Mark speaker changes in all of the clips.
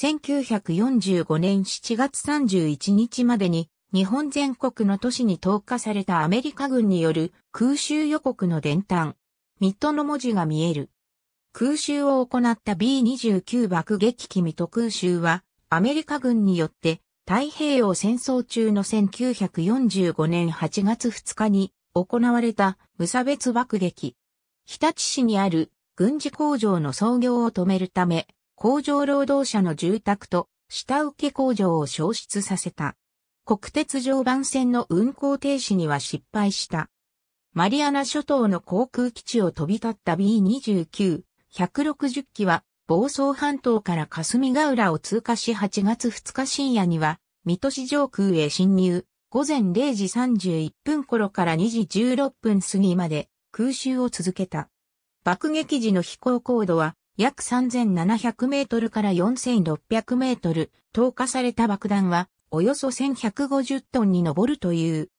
Speaker 1: 1945年7月31日までに日本全国の都市に投下されたアメリカ軍による空襲予告の伝端。ミッドの文字が見える。空襲を行った B29 爆撃機ミト空襲はアメリカ軍によって太平洋戦争中の1945年8月2日に行われた無差別爆撃。日立市にある軍事工場の操業を止めるため、工場労働者の住宅と下請け工場を消失させた。国鉄常磐線の運行停止には失敗した。マリアナ諸島の航空基地を飛び立った B29、160機は房総半島から霞ヶ浦を通過し8月2日深夜には、水戸市上空へ侵入、午前0時31分頃から2時16分過ぎまで空襲を続けた。爆撃時の飛行高度は約3700メートルから4600メートル、投下された爆弾は、およそ1150トンに上るという。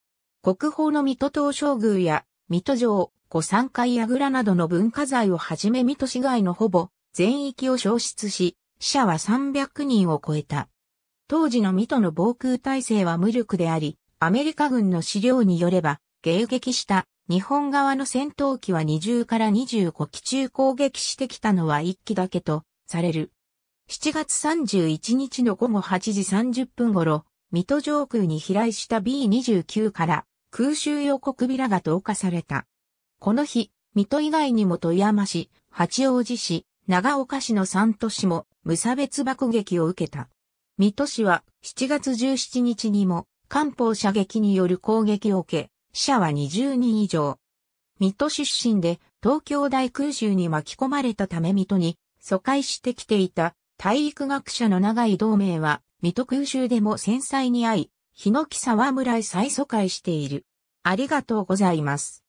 Speaker 1: 国宝の水戸東照宮や、水戸城、古山海櫓などの文化財をはじめ水戸市街のほぼ全域を消失し、死者は300人を超えた。当時の水戸の防空体制は無力であり、アメリカ軍の資料によれば、迎撃した日本側の戦闘機は20から25機中攻撃してきたのは1機だけとされる。7月31日の午後8時30分頃、水戸上空に飛来した B29 から空襲予告ビラが投下された。この日、水戸以外にも富山市、八王子市、長岡市の3都市も無差別爆撃を受けた。水戸市は7月17日にも官報射撃による攻撃を受け、死者は20人以上。水戸出身で東京大空襲に巻き込まれたため水戸に疎開してきていた体育学者の永井同盟は水戸空襲でも繊細に遭い、日の木沢村へ再疎開している。ありがとうございます。